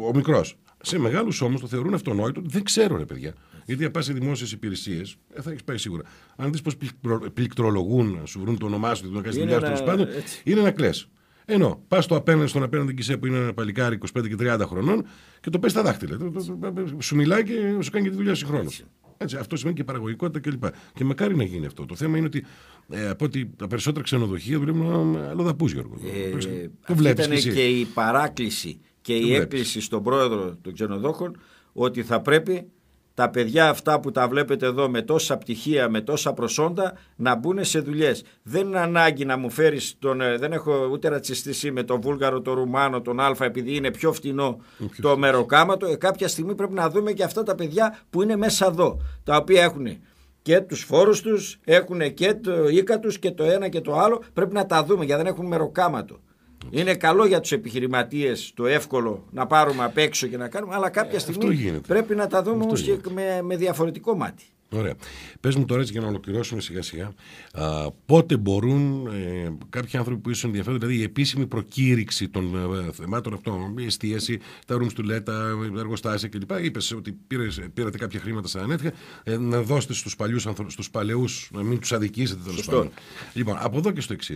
Ο μικρός. Σε μεγάλους όμω το θεωρούν αυτονόητο, δεν ξέρω ρε παιδιά. Γιατί αν πας σε δημόσιες υπηρεσίες, ε, θα έχεις πάει σίγουρα. Αν δεις πώς πληκτρολογούν, σου βρουν το όνομά σου, να κάνει δουλειά σου, τέλο είναι να κλες. Ενώ πας στο απέναντι στον απέναντι κησέ που είναι ένα παλικάρι 25 και 30 χρονών και το πες στα δάχτυλα. Σου μιλάει και σου κάνει και τη δουλειά συγχρόνω. Έτσι, αυτό σημαίνει και παραγωγικότητα κλπ. Και, και μακάρι να γίνει αυτό. Το θέμα είναι ότι ε, από ότι τα περισσότερα ξενοδοχεία δουλεύουν αλλοδαπού, ε, Γιώργο. Ε, το βλέπεις. Ήταν και η παράκληση και η έκκληση στον πρόεδρο των ξενοδόχων ότι θα πρέπει τα παιδιά αυτά που τα βλέπετε εδώ με τόσα πτυχία, με τόσα προσόντα να μπουν σε δουλειές. Δεν είναι ανάγκη να μου φέρεις τον. Ε, δεν έχω ούτε ρατσιστήση με τον Βούλγαρο, τον Ρουμάνο, τον Α, επειδή είναι πιο φτηνό το μεροκάματο. Ε, κάποια στιγμή πρέπει να δούμε και αυτά τα παιδιά που είναι μέσα εδώ, τα οποία έχουν και τους φόρους τους, έχουν και το οίκα του και το ένα και το άλλο. Πρέπει να τα δούμε γιατί δεν έχουν μεροκάματο. Είναι καλό για τους επιχειρηματίες το εύκολο να πάρουμε απ' έξω και να κάνουμε, αλλά κάποια ε, στιγμή πρέπει να τα δούμε όμω και με, διαφορετικό μάτι. Ωραία. Πες μου τώρα έτσι για να ολοκληρώσουμε σιγά σιγά. Α, πότε μπορούν ε, κάποιοι άνθρωποι που ίσως ενδιαφέρονται, δηλαδή η επίσημη προκήρυξη των ε, θεμάτων αυτών, η εστίαση, τα rooms του ΛΕΤΑ, τα εργοστάσια κλπ. Είπες ότι πήρες, πήρατε κάποια χρήματα Σαν ανέτια, ε, να δώσετε στους παλαιού παλαιούς, να μην τους αδικήσετε τέλος πάντων. Λοιπόν, από εδώ και στο εξής.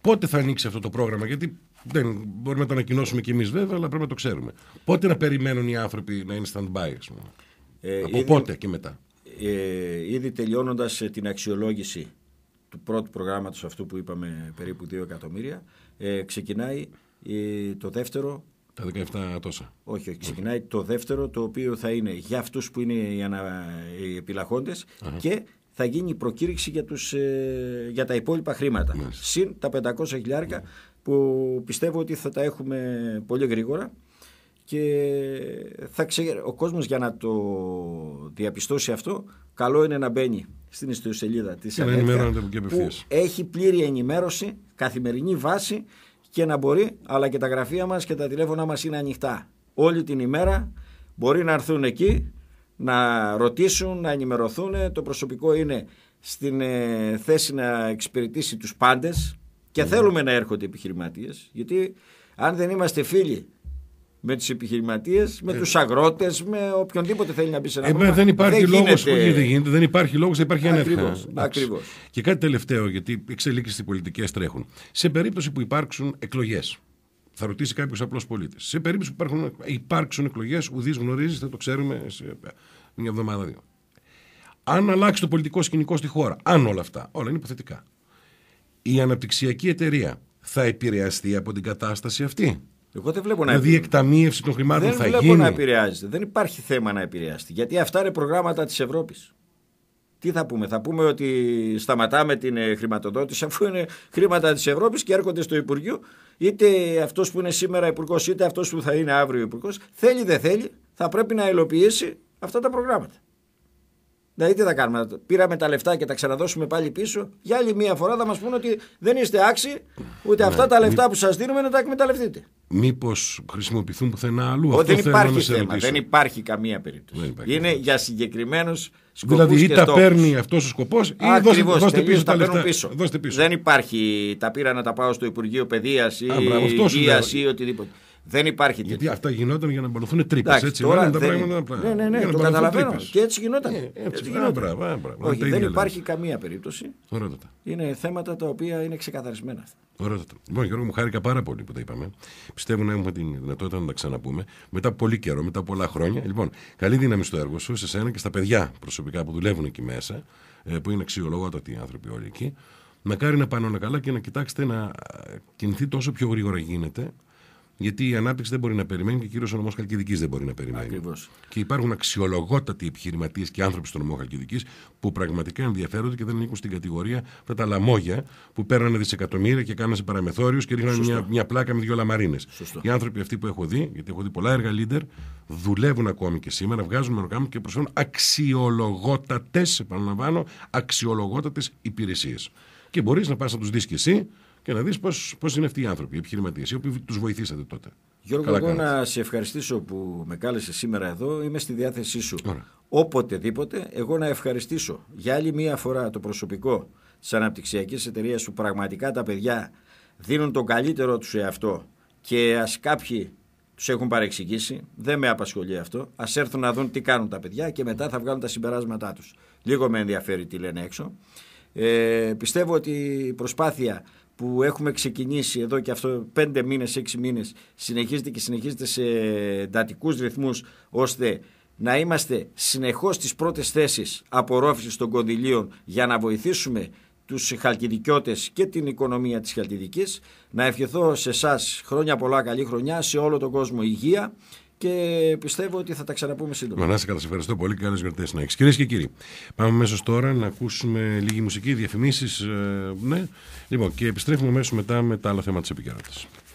Πότε θα ανοίξει αυτό το πρόγραμμα, γιατί δεν μπορούμε να το ανακοινώσουμε κι εμείς βέβαια, αλλά πρέπει να το ξέρουμε. Πότε να περιμένουν οι άνθρωποι να είναι stand-by, ε, Από πότε και μετά. Ε, ήδη τελειώνοντας ε, την αξιολόγηση του πρώτου προγράμματος αυτού που είπαμε περίπου 2 εκατομμύρια, ε, ξεκινάει ε, το δεύτερο. Τα 17 τόσα. Όχι, όχι ξεκινάει το δεύτερο, το οποίο θα είναι για αυτούς που είναι οι, ανα, επιλαχοντες και θα γίνει η προκήρυξη για, τους, ε, για τα υπόλοιπα χρήματα. Συν τα 500 χιλιάρικα που πιστεύω ότι θα τα έχουμε πολύ γρήγορα και θα ο κόσμος για να το διαπιστώσει αυτό καλό είναι να μπαίνει στην ιστοσελίδα της και που έχει πλήρη ενημέρωση, καθημερινή βάση και να μπορεί, αλλά και τα γραφεία μας και τα τηλέφωνα μας είναι ανοιχτά. Όλη την ημέρα μπορεί να έρθουν εκεί να ρωτήσουν, να ενημερωθούν. Το προσωπικό είναι στην ε, θέση να εξυπηρετήσει τους πάντες και θέλουμε να έρχονται οι επιχειρηματίες γιατί αν δεν είμαστε φίλοι με τις επιχειρηματίες, με ε. τους αγρότες, με οποιονδήποτε θέλει να μπει σε ένα ε, Δεν υπάρχει δεν λόγος, γίνεται... δεν, γίνεται, δεν υπάρχει λόγος, δεν υπάρχει ακριβώς, Ακριβώς. Και κάτι τελευταίο, γιατί εξελίξεις στις πολιτικές τρέχουν. Σε περίπτωση που υπάρξουν εκλογές, θα ρωτήσει κάποιος απλός πολίτης. Σε περίπτωση που υπάρχουν, υπάρξουν εκλογές, ουδή γνωρίζει, θα το ξέρουμε σε μια εβδομάδα δύο. Αν αλλάξει το πολιτικό σκηνικό στη χώρα, αν όλα αυτά, όλα είναι υποθετικά, η αναπτυξιακή εταιρεία θα επηρεαστεί από την κατάσταση αυτή. Εγώ δεν βλέπω να Δηλαδή η εκταμείευση των χρημάτων θα γίνει. Δεν βλέπω να επηρεάζεται. Δεν υπάρχει θέμα να επηρεαστεί. Γιατί αυτά είναι προγράμματα της Ευρώπης τι θα πούμε, θα πούμε ότι σταματάμε την ε, χρηματοδότηση αφού είναι χρήματα της Ευρώπης και έρχονται στο Υπουργείο, είτε αυτός που είναι σήμερα Υπουργός, είτε αυτός που θα είναι αύριο Υπουργός, θέλει δεν θέλει, θα πρέπει να υλοποιήσει αυτά τα προγράμματα. Δηλαδή τι θα κάνουμε, πήραμε τα λεφτά και τα ξαναδώσουμε πάλι πίσω. Για άλλη μία φορά θα μας πούνε ότι δεν είστε άξιοι, ούτε ναι, αυτά τα λεφτά που σας δίνουμε να τα εκμεταλλευτείτε. Μήπως χρησιμοποιηθούν πουθενά αλλού. Αυτό δεν υπάρχει θέμα, δεν υπάρχει καμία περίπτωση. Υπάρχει Είναι για συγκεκριμένους σκοπούς. Δηλαδή ή τα παίρνει αυτός ο σκοπός ή Ακριβώς, δώστε, πίσω τα, τα λεφτά. Πίσω. Δεν υπάρχει τα πήρα να τα πάω στο Υπουργείο Παιδείας ή Υγείας ή οτιδήποτε. Δεν υπάρχει Γιατί αυτά γινόταν για να μπαλωθούν τρύπες. Έτσι τώρα τα πράγματα. Ναι, ναι, ναι, ναι το καταλαβαίνω. Και έτσι γινόταν. Ναι, έτσι γινόταν. Όχι, δεν υπάρχει δηλαδή. καμία περίπτωση. Ωραίτατα. Είναι θέματα τα οποία είναι ξεκαθαρισμένα. Ωραίτατα. Λοιπόν, Γιώργο, μου χάρηκα πάρα πολύ που τα είπαμε. Πιστεύω να έχουμε την δυνατότητα να τα ξαναπούμε μετά πολύ καιρό, μετά πολλά χρόνια. Λοιπόν, καλή δύναμη στο έργο σου, σε εσένα και στα παιδιά προσωπικά που δουλεύουν εκεί μέσα, ε, που είναι αξιολογότατοι άνθρωποι όλοι εκεί. Μακάρι να πάνε όλα καλά και να κοιτάξετε να ε, κινηθεί τόσο πιο γρήγορα γίνεται γιατί η ανάπτυξη δεν μπορεί να περιμένει και κυρίω ο νομό Χαλκιδικής δεν μπορεί να περιμένει. Ακριβώς. Και υπάρχουν αξιολογότατοι επιχειρηματίες και άνθρωποι στο νομό Χαλκιδικής που πραγματικά ενδιαφέρονται και δεν ανήκουν στην κατηγορία αυτά τα λαμόγια που παίρνανε δισεκατομμύρια και κάνανε σε παραμεθόριους και ρίχνανε μια, μια πλάκα με δύο λαμαρίνες. Οι άνθρωποι αυτοί που έχω δει, γιατί έχω δει πολλά έργα leader, δουλεύουν ακόμη και σήμερα, βγάζουν οργάνωμα και προσφέρουν αξιολογότατες, αξιολογότατες υπηρεσίες. Και μπορείς να πας να τους δεις και εσύ και να δεις πώς είναι αυτοί οι άνθρωποι, οι επιχειρηματίες, οι οποίοι τους βοηθήσατε τότε. Γιώργο, εγώ να σε ευχαριστήσω που με κάλεσες σήμερα εδώ. Είμαι στη διάθεσή σου. Οποτεδήποτε, εγώ να ευχαριστήσω για άλλη μία φορά το προσωπικό της αναπτυξιακής εταιρείας που πραγματικά τα παιδιά δίνουν τον καλύτερο τους εαυτό και ας κάποιοι τους έχουν παρεξηγήσει, δεν με απασχολεί αυτό. Ας έρθουν να δουν τι κάνουν τα παιδιά και μετά θα βγάλουν τα συμπεράσματά τους. Λίγο με ενδιαφέρει τι λένε έξω. Ε, πιστεύω ότι η προσπάθεια που έχουμε ξεκινήσει εδώ και αυτό πέντε μήνες, έξι μήνες, συνεχίζεται και συνεχίζεται σε εντατικούς ρυθμούς, ώστε να είμαστε συνεχώς στις πρώτες θέσεις απορρόφησης των κονδυλίων για να βοηθήσουμε τους χαλκιδικιώτες και την οικονομία της Χαλκιδικής. Να ευχηθώ σε εσάς χρόνια πολλά καλή χρονιά, σε όλο τον κόσμο υγεία και πιστεύω ότι θα τα ξαναπούμε σύντομα. Μανάσα, καλά, σε ευχαριστώ πολύ. Καλές γιορτές να έχεις. Κυρίες και κύριοι, πάμε αμέσως τώρα να ακούσουμε λίγη μουσική, διαφημίσεις. Ε, ναι. Λοιπόν, και επιστρέφουμε αμέσως μετά με τα άλλα θέματα της επικαιρότητας.